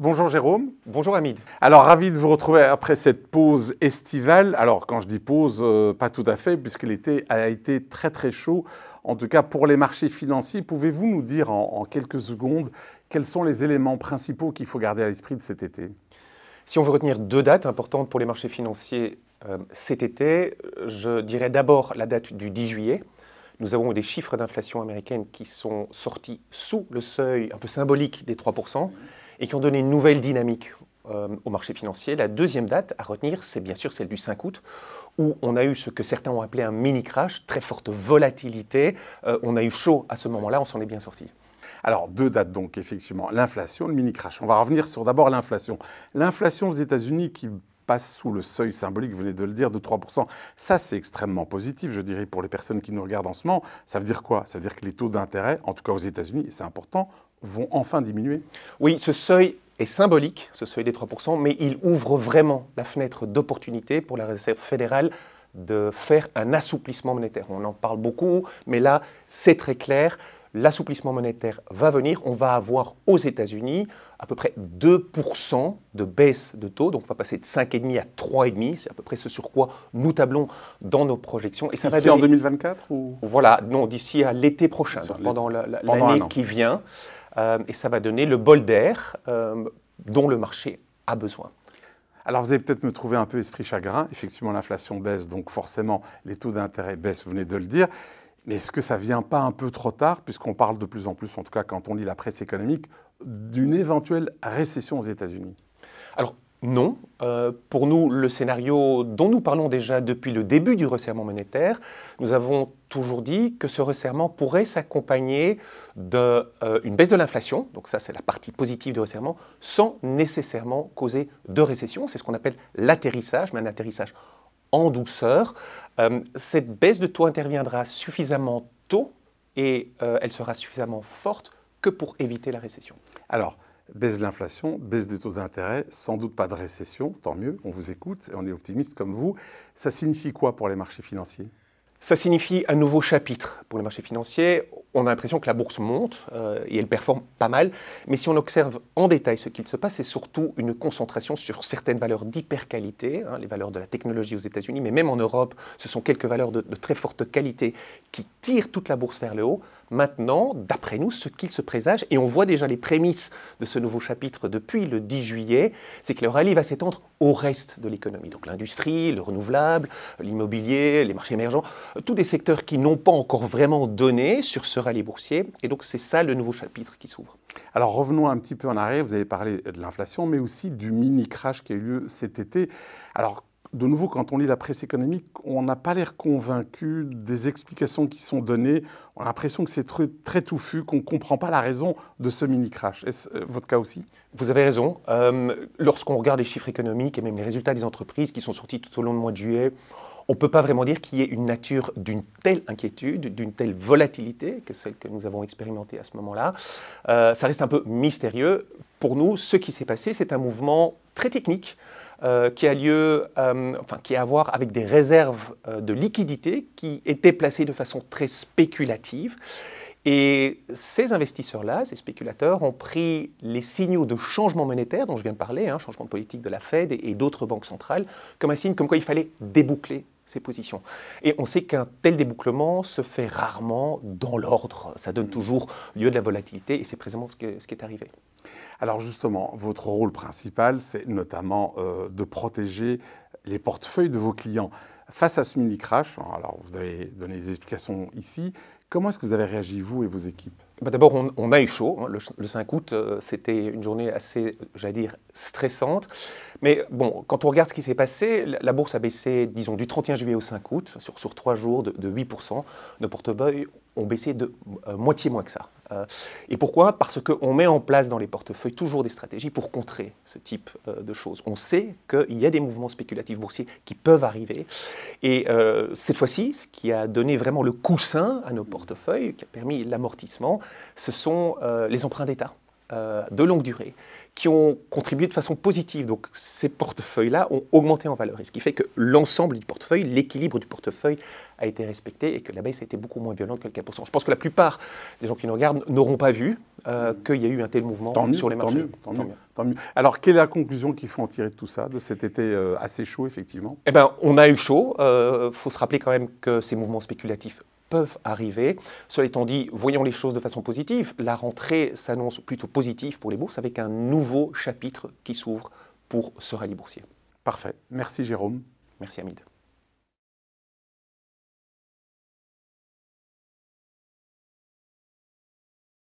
Bonjour Jérôme. Bonjour Hamid. Alors ravi de vous retrouver après cette pause estivale. Alors quand je dis pause, euh, pas tout à fait, puisque l'été a été très très chaud, en tout cas pour les marchés financiers. Pouvez-vous nous dire en, quelques secondes quels sont les éléments principaux qu'il faut garder à l'esprit de cet été Si on veut retenir deux dates importantes pour les marchés financiers euh, cet été, je dirais d'abord la date du 10 juillet. Nous avons des chiffres d'inflation américaine qui sont sortis sous le seuil un peu symbolique des 3% et qui ont donné une nouvelle dynamique euh, au marché financier. La deuxième date à retenir, c'est bien sûr celle du 5 août, où on a eu ce que certains ont appelé un mini-crash, très forte volatilité. Euh, on a eu chaud à ce moment-là, on s'en est bien sorti. Alors, deux dates donc, effectivement. L'inflation, le mini-crash. On va revenir sur d'abord l'inflation. L'inflation aux États-Unis qui passe sous le seuil symbolique, vous venez de le dire, de 3%. Ça, c'est extrêmement positif, je dirais, pour les personnes qui nous regardent en ce moment. Ça veut dire quoi Ça veut dire que les taux d'intérêt, en tout cas aux États-Unis, c'est important, vont enfin diminuer Oui, ce seuil est symbolique, ce seuil des 3%, mais il ouvre vraiment la fenêtre d'opportunité pour la Réserve fédérale de faire un assouplissement monétaire. On en parle beaucoup, mais là, c'est très clair l'assouplissement monétaire va venir. On va avoir aux États-Unis à peu près 2% de baisse de taux. Donc on va passer de 5,5 à 3,5. C'est à peu près ce sur quoi nous tablons dans nos projections. Et ça va être en 2024 ou... Voilà, non, d'ici à l'été prochain, pendant l'année qui vient. Euh, et ça va donner le bol d'air euh, dont le marché a besoin. Alors vous allez peut-être me trouver un peu esprit chagrin. Effectivement, l'inflation baisse, donc forcément les taux d'intérêt baissent, vous venez de le dire. Mais est-ce que ça vient pas un peu trop tard, puisqu'on parle de plus en plus, en tout cas quand on lit la presse économique, d'une éventuelle récession aux États-Unis Alors, non. Euh, pour nous, le scénario dont nous parlons déjà depuis le début du resserrement monétaire, nous avons toujours dit que ce resserrement pourrait s'accompagner d'une euh, baisse de l'inflation, donc ça c'est la partie positive du resserrement, sans nécessairement causer de récession. C'est ce qu'on appelle l'atterrissage, mais un atterrissage en douceur. Euh, cette baisse de taux interviendra suffisamment tôt et euh, elle sera suffisamment forte que pour éviter la récession. Alors, baisse de l'inflation, baisse des taux d'intérêt, sans doute pas de récession, tant mieux, on vous écoute, et on est optimiste comme vous. Ça signifie quoi pour les marchés financiers ça signifie un nouveau chapitre pour les marchés financiers. On a l'impression que la bourse monte euh, et elle performe pas mal. Mais si on observe en détail ce qu'il se passe, c'est surtout une concentration sur certaines valeurs d'hyperqualité, qualité, hein, les valeurs de la technologie aux États-Unis, mais même en Europe, ce sont quelques valeurs de très forte qualité qui tirent toute la bourse vers le haut, maintenant, d'après nous, ce qu'il se présage, et on voit déjà les prémices de ce nouveau chapitre depuis le 10 juillet, c'est que le rallye va s'étendre au reste de l'économie. Donc l'industrie, le renouvelable, l'immobilier, les marchés émergents, tous des secteurs qui n'ont pas encore vraiment donné sur ce rallye boursier. Et donc c'est ça le nouveau chapitre qui s'ouvre. Alors revenons un petit peu en arrière, vous avez parlé de l'inflation, mais aussi du mini-crash qui a eu lieu cet été. Alors de nouveau, quand on lit la presse économique, on n'a pas l'air convaincu des explications qui sont données. On a l'impression que c'est très, touffu, qu'on ne comprend pas la raison de ce mini-crash. Est-ce euh, votre cas aussi Vous avez raison. Euh, lorsqu'on regarde les chiffres économiques et même les résultats des entreprises qui sont sortis tout au long du mois de juillet, on ne peut pas vraiment dire qu'il y ait une nature d'une telle inquiétude, d'une telle volatilité que celle que nous avons expérimentée à ce moment-là. Euh, ça reste un peu mystérieux. Pour nous, ce qui s'est passé, c'est un mouvement très technique. Euh, qui a lieu, euh, enfin, qui a à voir avec des réserves euh, de liquidités qui étaient placées de façon très spéculative. Et ces investisseurs-là, ces spéculateurs, ont pris les signaux de changement monétaire dont je viens de parler, hein, changement de politique de la Fed et d'autres banques centrales, comme un signe comme quoi il fallait déboucler positions. Et on sait qu'un tel débouclement se fait rarement dans l'ordre. Ça donne toujours lieu de la volatilité et c'est précisément ce, ce qui est arrivé. Alors justement, votre rôle principal, c'est notamment euh, de protéger les portefeuilles de vos clients. Face à ce mini-crash, hein, alors vous avez donné des explications ici, Comment est-ce que vous avez réagi, vous et vos équipes bah D'abord, on, a eu chaud. Hein, le, 5 août, euh, c'était une journée assez, j'allais dire, stressante. Mais bon, quand on regarde ce qui s'est passé, la, bourse a baissé, disons, du 31 juillet au 5 août, sur, sur jours, de, de 8%. Nos portefeuilles ont baissé de euh, moitié moins que ça. Euh, et pourquoi Parce qu'on met en place dans les portefeuilles toujours des stratégies pour contrer ce type euh, de choses. On sait qu'il y a des mouvements spéculatifs boursiers qui peuvent arriver. Et cette fois-ci, ce qui a donné vraiment le coussin à nos portefeuilles, qui a permis l'amortissement, ce sont les emprunts d'État. Euh, de longue durée qui ont contribué de façon positive. Donc ces portefeuilles-là ont augmenté en valeur, et ce qui fait que l'ensemble du portefeuille, l'équilibre du portefeuille a été respecté et que la baisse a été beaucoup moins violente que le 4%. Je pense que la plupart des gens qui nous regardent n'auront pas vu euh, mmh. qu'il y a eu un tel mouvement sur les marchés. Tant mieux, Alors, quelle est la conclusion qu'il faut en tirer de tout ça, de cet été euh, assez chaud, effectivement Eh bien, on a eu chaud. Il faut se rappeler quand même que ces mouvements spéculatifs peuvent arriver. Cela étant dit, voyons les choses de façon positive. La rentrée s'annonce plutôt positive pour les bourses avec un nouveau chapitre qui s'ouvre pour ce rallye boursier. Parfait. Merci Jérôme. Merci Hamid.